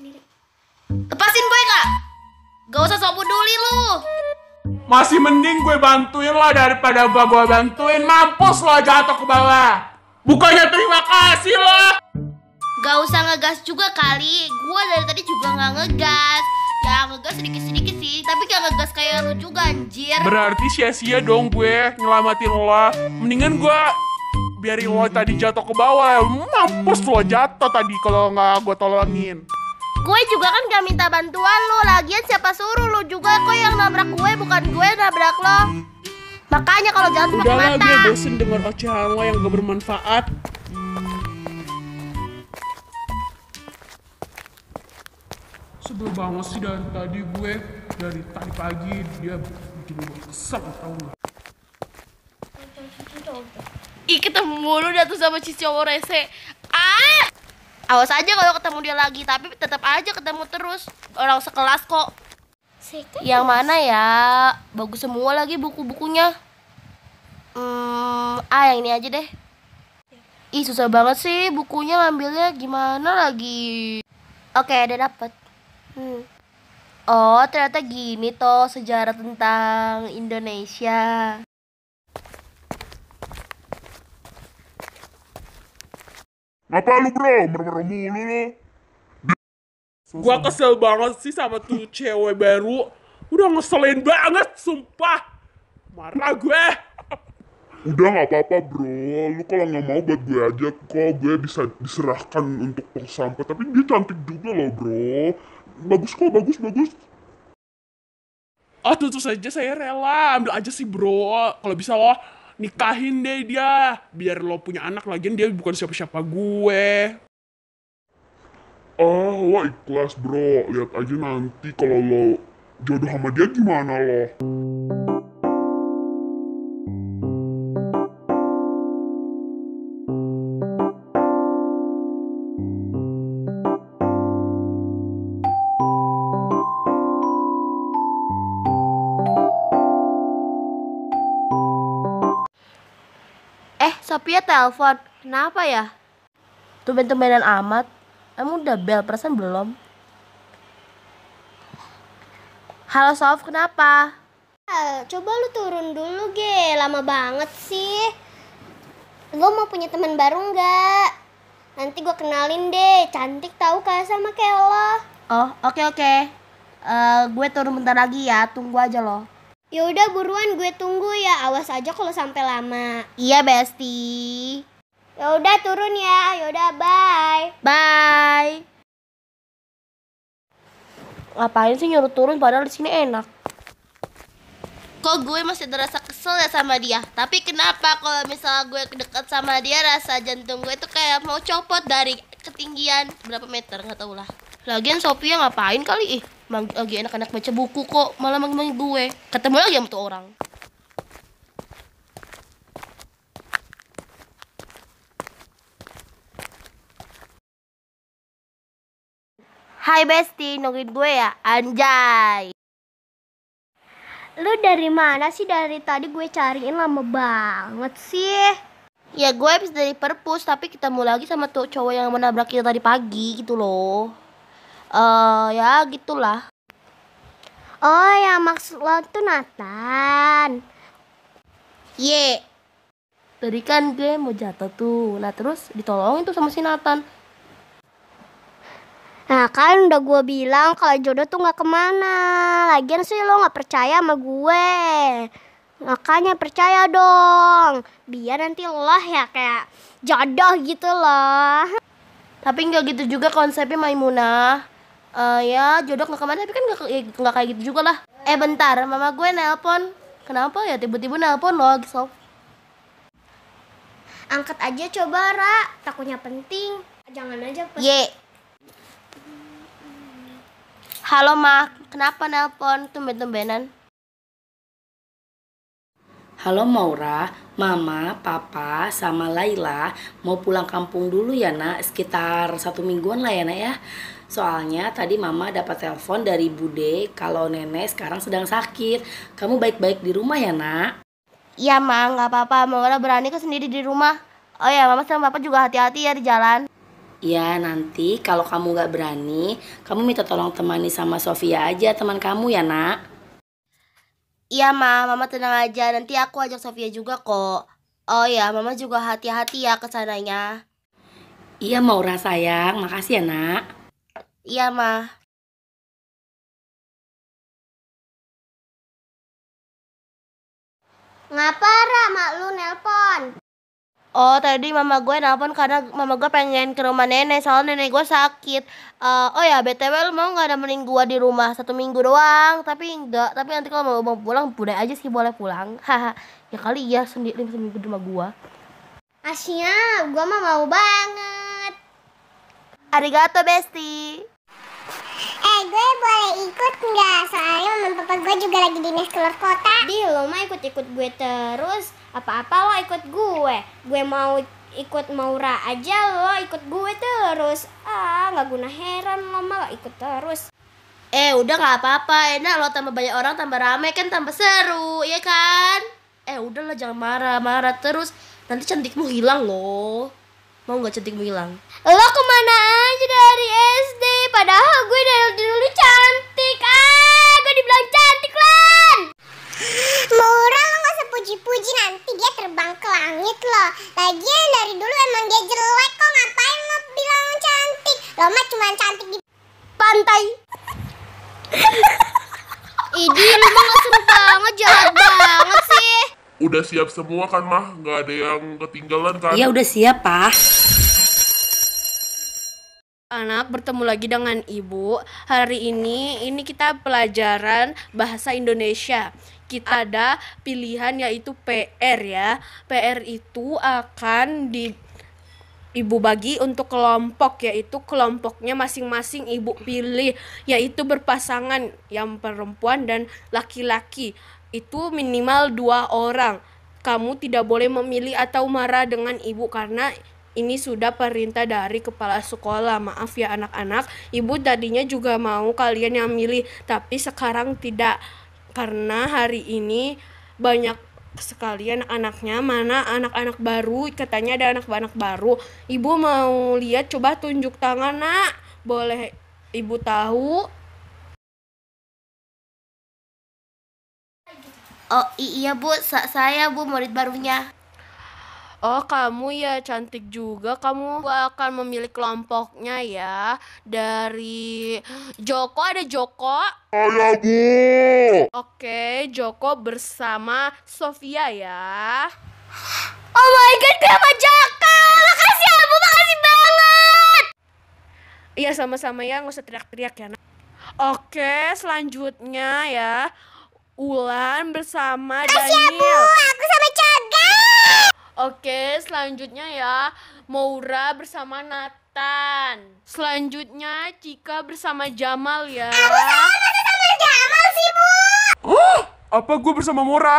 sendiri. Lepasin gue gak? Gak usah sok peduli lu. Masih mending gue bantuin lo daripada gue gue bantuin. Mampus lo jatuh ke bawah. Bukannya terima kasih lo. Gak usah ngegas juga kali. Gue dari tadi juga gak ngegas. Ya ngegas sedikit-sedikit sih, tapi gak ngegas kayak lucu juga anjir Berarti sia-sia dong gue nyelamatin lo Mendingan gue biarin lo tadi jatuh ke bawah Mampus lo jatuh tadi kalau nggak gue tolongin Gue juga kan gak minta bantuan lo Lagian siapa suruh lo juga kok yang nabrak gue Bukan gue nabrak lo Makanya kalau jalan Udah pakai mata Udah gue bosen dengar ocehan lo yang gak bermanfaat Sebel banget sih dari tadi gue Dari tadi pagi dia bikin gue kesel tau gak Ih ketemu mulu dah tuh sama si cowok rese Ah Awas aja kalau ketemu dia lagi, tapi tetap aja ketemu terus orang sekelas kok. Sekelas. Yang mana ya? Bagus semua lagi buku-bukunya. Hmm, ah yang ini aja deh. Ih susah banget sih bukunya ngambilnya gimana lagi. Oke, ada dapat. Hmm. Oh, ternyata gini toh sejarah tentang Indonesia. Ngapa lu bro, merem mulu lu? Gua kesel banget sih sama tuh cewek baru. Udah ngeselin banget, sumpah. Marah gue. Udah nggak apa-apa bro, lu kalau nggak mau buat gue aja kok gue bisa diserahkan untuk tong sampah. Tapi dia cantik juga loh bro. Bagus kok, bagus, bagus. Ah tentu saja saya rela, ambil aja sih bro. Kalau bisa loh, nikahin deh dia biar lo punya anak lagi dia bukan siapa-siapa gue oh ah, lo ikhlas bro lihat aja nanti kalau lo jodoh sama dia gimana lo Sophia telepon. Kenapa ya? Tumben-tumbenan amat. Emang udah bel, perasaan belum? Halo Sof, kenapa? Coba lu turun dulu, Ge. Lama banget sih. Lu mau punya teman baru nggak? Nanti gua kenalin deh. Cantik tahu kah sama kayak lo. Oh, oke okay, oke. Okay. Uh, eh, gue turun bentar lagi ya. Tunggu aja lo. Ya udah buruan gue tunggu ya. Awas aja kalau sampai lama. Iya, Besti. Ya udah turun ya. Ya udah bye. Bye. Ngapain sih nyuruh turun padahal di sini enak. Kok gue masih terasa kesel ya sama dia? Tapi kenapa kalau misalnya gue kedekat sama dia rasa jantung gue itu kayak mau copot dari ketinggian berapa meter nggak tau lah. Lagian Sophia ngapain kali ih? Lagi enak-enak baca buku kok, malah manggil gue. Ketemu lagi sama tuh orang. Hai bestie nungguin gue ya? Anjay Lu dari mana sih? Dari tadi gue cariin lama banget sih Ya gue habis dari perpus, tapi ketemu lagi sama tuh cowok yang menabrak kita tadi pagi gitu loh uh, ya gitulah oh ya maksud lo tuh Nathan ye yeah. tadi kan gue mau jatuh tuh nah terus ditolongin tuh sama si Nathan Nah kan udah gue bilang kalau jodoh tuh gak kemana Lagian sih lo gak percaya sama gue Makanya percaya dong Biar nanti lo ya kayak jodoh gitu loh Tapi nggak gitu juga konsepnya Maimunah uh, ya jodoh nggak kemana tapi kan nggak kayak gitu juga lah eh bentar mama gue nelpon kenapa ya tiba-tiba nelpon lo so angkat aja coba Ra takutnya penting jangan aja penting. Ye. Halo Ma, kenapa nelpon tumben-tumbenan? Halo Maura, Mama, Papa, sama Laila mau pulang kampung dulu ya nak, sekitar satu mingguan lah ya nak ya. Soalnya tadi mama dapat telepon dari Bude kalau nenek sekarang sedang sakit. Kamu baik-baik di rumah ya, Nak? Iya, Ma, nggak apa-apa. Mama berani ke sendiri di rumah. Oh ya, Mama sama Papa juga hati-hati ya di jalan. Iya, nanti kalau kamu nggak berani, kamu minta tolong temani sama Sofia aja teman kamu ya, Nak. Iya, Ma, Mama tenang aja. Nanti aku ajak Sofia juga kok. Oh ya, Mama juga hati-hati ya ke kesananya. Iya, Maura sayang. Makasih ya, Nak. Iya, Ma. Ngapa Ra, mak lu nelpon? Oh, tadi mama gue nelpon karena mama gue pengen ke rumah nenek soalnya nenek gue sakit. Uh, oh ya, BTW lu mau gak ada mending gue di rumah satu minggu doang? Tapi enggak, tapi nanti kalau mau, mau pulang, boleh aja sih boleh pulang. Haha, ya kali ya sendiri seminggu di rumah gue. Asyik, gue mau banget. Arigato, bestie gue boleh ikut nggak? Soalnya mama papa gue juga lagi dinas keluar kota. Di lo mah ikut-ikut gue terus. Apa-apa lo ikut gue. Gue mau ikut Maura aja lo ikut gue terus. Ah nggak guna heran lo mah ikut terus. Eh udah nggak apa-apa enak lo tambah banyak orang tambah rame kan tambah seru ya kan? Eh udah lo jangan marah-marah terus nanti cantikmu hilang lo. Mau nggak cantikmu hilang? Lo kemana aja dari SD? padahal gue dari dulu cantik. Ah, gue dibilang cantik, Lan. Maura lo gak sepuji-puji nanti dia terbang ke langit lo. Lagian dari dulu emang dia jelek kok ngapain lo bilang cantik? Lo mah cuma cantik di pantai. Idi lo mah ngesem banget, jahat banget sih. Udah siap semua kan mah? nggak ada yang ketinggalan kan? Iya udah siap, Pak anak bertemu lagi dengan ibu hari ini ini kita pelajaran bahasa Indonesia kita ada pilihan yaitu PR ya PR itu akan di ibu bagi untuk kelompok yaitu kelompoknya masing-masing ibu pilih yaitu berpasangan yang perempuan dan laki-laki itu minimal dua orang kamu tidak boleh memilih atau marah dengan ibu karena ini sudah perintah dari kepala sekolah. Maaf ya anak-anak, ibu tadinya juga mau kalian yang milih, tapi sekarang tidak karena hari ini banyak sekalian anak-anaknya mana anak-anak baru katanya ada anak-anak baru ibu mau lihat coba tunjuk tangan nak boleh ibu tahu oh iya bu saya bu murid barunya Oh, kamu ya cantik juga. Kamu akan memilih kelompoknya ya. Dari Joko ada Joko. Ayo Bu. Oke, Joko bersama Sofia ya. Oh my god, gue sama Joko. Makasih ya Bu, makasih banget. Iya, sama-sama ya. Nggak usah teriak-teriak ya. Oke, selanjutnya ya. Ulan bersama ya, Daniel. ya, Oke, selanjutnya ya Maura bersama Nathan. Selanjutnya Cika bersama Jamal ya. Aku sama sama Jamal sih, Bu. Oh, apa gue bersama Maura?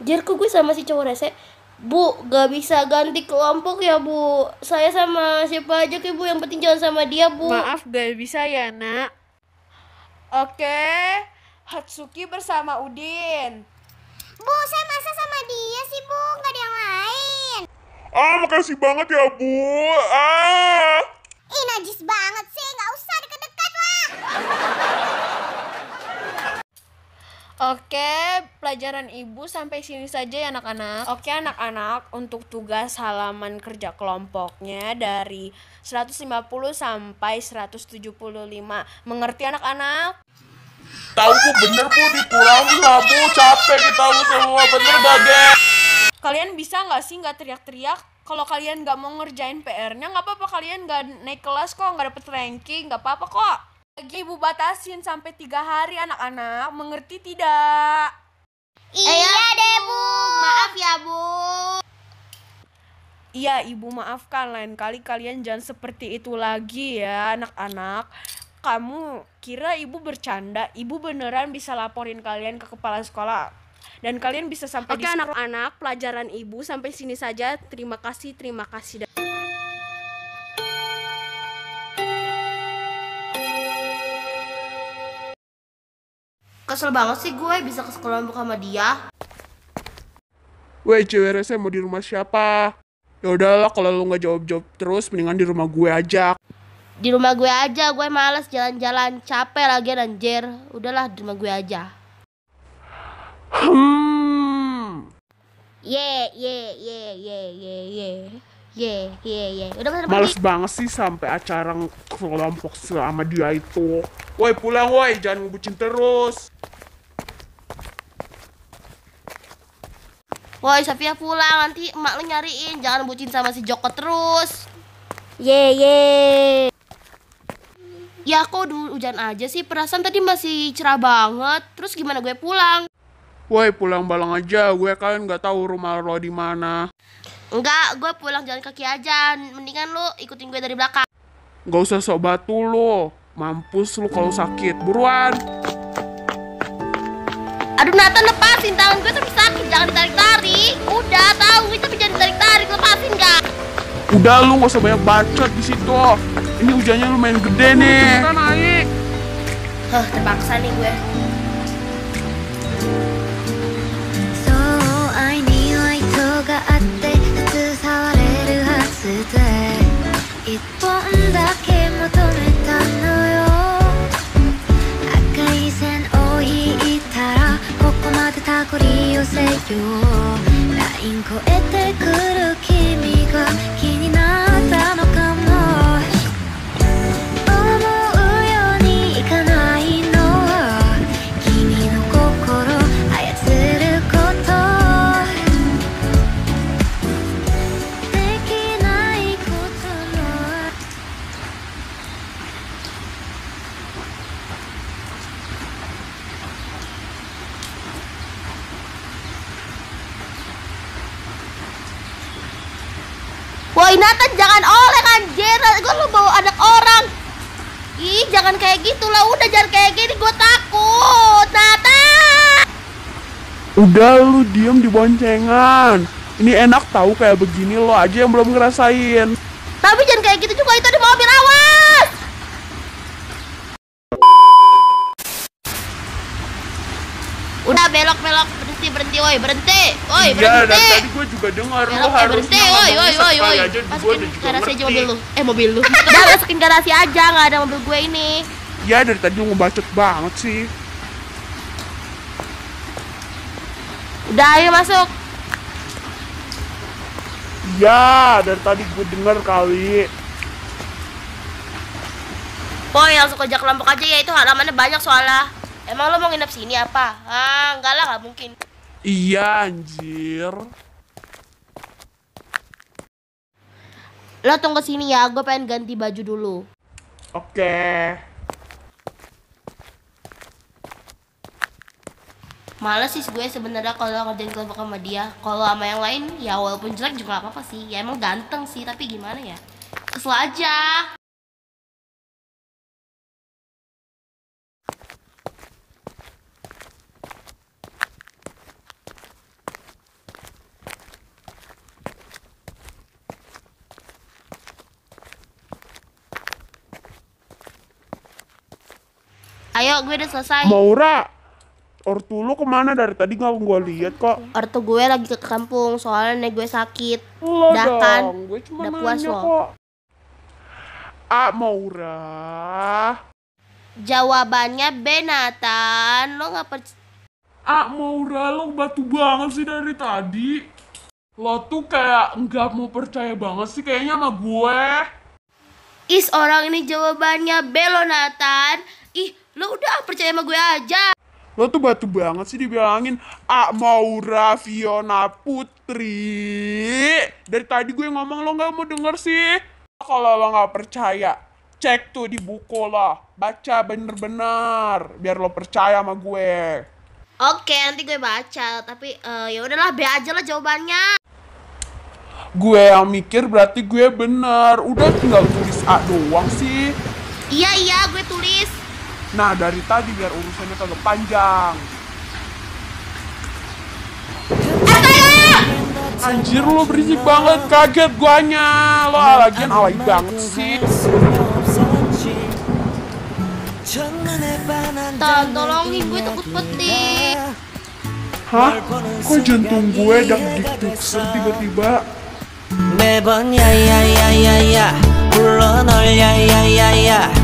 Jerku gue sama si cowok rese. Bu, gak bisa ganti kelompok ya Bu Saya sama siapa aja ke Bu, yang penting jangan sama dia Bu Maaf gak bisa ya nak Oke, Hatsuki bersama Udin Bu, saya masa sama dia sih Bu, gak ada yang lain Ah, makasih banget ya, Bu. Ah. Ini najis banget sih. Nggak usah deket-deket lah. Oke, pelajaran ibu sampai sini saja ya anak-anak. Oke anak-anak, untuk tugas halaman kerja kelompoknya dari 150 sampai 175. Mengerti anak-anak? Tahu bu bener bu dipulangin lah bu, capek kita bu semua bener bagai kalian bisa nggak sih nggak teriak-teriak kalau kalian nggak mau ngerjain PR-nya nggak apa-apa kalian nggak naik kelas kok nggak dapet ranking nggak apa-apa kok lagi ibu batasin sampai tiga hari anak-anak mengerti tidak iya eh, deh bu maaf ya bu iya ibu maafkan lain kali kalian jangan seperti itu lagi ya anak-anak kamu kira ibu bercanda ibu beneran bisa laporin kalian ke kepala sekolah dan kalian bisa sampai Oke anak-anak, pelajaran Ibu sampai sini saja. Terima kasih, terima kasih. Kesel banget sih gue bisa ke sekolah sama dia. Wey, cewek mau di rumah siapa? Ya udahlah kalau lu nggak jawab-jawab terus mendingan di rumah gue aja. Di rumah gue aja, gue males jalan-jalan, capek lagi anjir. Udahlah di rumah gue aja. Hmm. Ye ye ye ye ye ye. Ye ye ye. Udah Males banget sih sampai acara kelompok selama dia itu. Woi pulang woi, jangan ngebucin terus. Woi Safia pulang nanti emak lu nyariin jangan bucin sama si Joko terus. Ye ye. Ya kok dulu hujan aja sih perasaan tadi masih cerah banget. Terus gimana gue pulang? Woi pulang balang aja, gue kan nggak tahu rumah lo di mana. Enggak, gue pulang jalan kaki aja. Mendingan lo ikutin gue dari belakang. Gak usah sok batu lo, mampus lo kalau sakit. Buruan. Aduh Nathan lepasin tangan gue tapi sakit, jangan ditarik-tarik. Udah tahu gue tapi jangan ditarik-tarik, lepasin gak? Udah lo gak usah banyak bacot di situ. Ini hujannya lumayan gede nih. Hah, terpaksa nih gue. て一本だけ求めたのよ赤い線を引いたらここまでたこり寄せよライン越えてくる君が datang jangan oleh kan gue lu bawa anak orang ih jangan kayak gitu lah udah jangan kayak gini gue takut Nata udah lu diem di boncengan ini enak tahu kayak begini lo aja yang belum ngerasain tapi jangan kayak gitu juga itu ada mobil awas udah belok belok berhenti berhenti woi berhenti woi iya, berhenti dan tadi gue juga dengar ya, lo eh, harus berhenti woi woi woi woi masukin garasi aja mobil lu eh mobil lu udah masukin garasi aja nggak ada mobil gue ini ya dari tadi gue ngebacot banget sih udah ayo masuk Ya, dari tadi gue denger kali. Boy, langsung kerja kelompok aja ya, itu halamannya banyak soalnya. Emang lo mau nginep sini apa? Ah, enggak lah, nggak mungkin. Iya anjir. Lo tunggu sini ya, gue pengen ganti baju dulu. Oke. Okay. Males sih gue sebenarnya kalau ngerjain kelompok sama dia. Kalau sama yang lain ya walaupun jelek juga apa-apa sih. Ya emang ganteng sih, tapi gimana ya? Kesel aja. Ayo, gue udah selesai. Maura, ortu lu kemana dari tadi nggak gue lihat kok? Ortu gue lagi ke kampung soalnya gue sakit. Lo udah dong, kan? gue cuma udah puas lo. Kok. Ah, Maura. Jawabannya Benatan. Lo nggak percaya? Ah, Maura, lo batu banget sih dari tadi. Lo tuh kayak nggak mau percaya banget sih kayaknya sama gue. Is orang ini jawabannya Belonatan. Lo udah percaya sama gue aja. Lo tuh batu banget sih dibilangin A Maura Fiona Putri. Dari tadi gue ngomong lo nggak mau denger sih. Kalau lo nggak percaya, cek tuh di buku lo. Baca bener-bener biar lo percaya sama gue. Oke, nanti gue baca, tapi uh, ya udahlah B aja lah jawabannya. Gue yang mikir berarti gue benar Udah tinggal tulis A doang sih. Iya, iya, gue tulis. Nah dari tadi biar urusannya kagak panjang. Anjir lo berisik banget, kaget guanya. Lo lagi alay banget sih. Tan, tolongin gue takut petik. Hah? Kok jantung gue dak dik tiba tiba ya, ya, ya, ya, 매번 ya. ya, ya, ya, ya.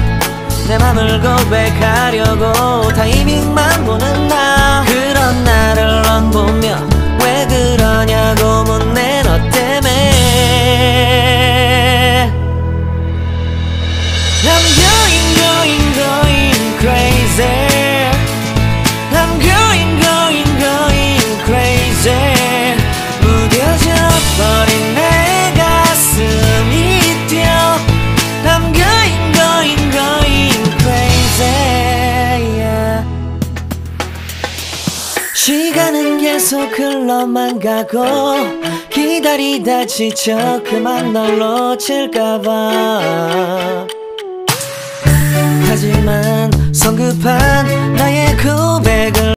내 맘을 고백하려고 타이밍만 보는 나 그런 나를 넌보며 왜 그러냐고 묻네 너 때문에 I'm going going going crazy 흘러만 가고 기다리다 지쳐 그만 널 놓칠까봐 하지만 성급한 나의 고백을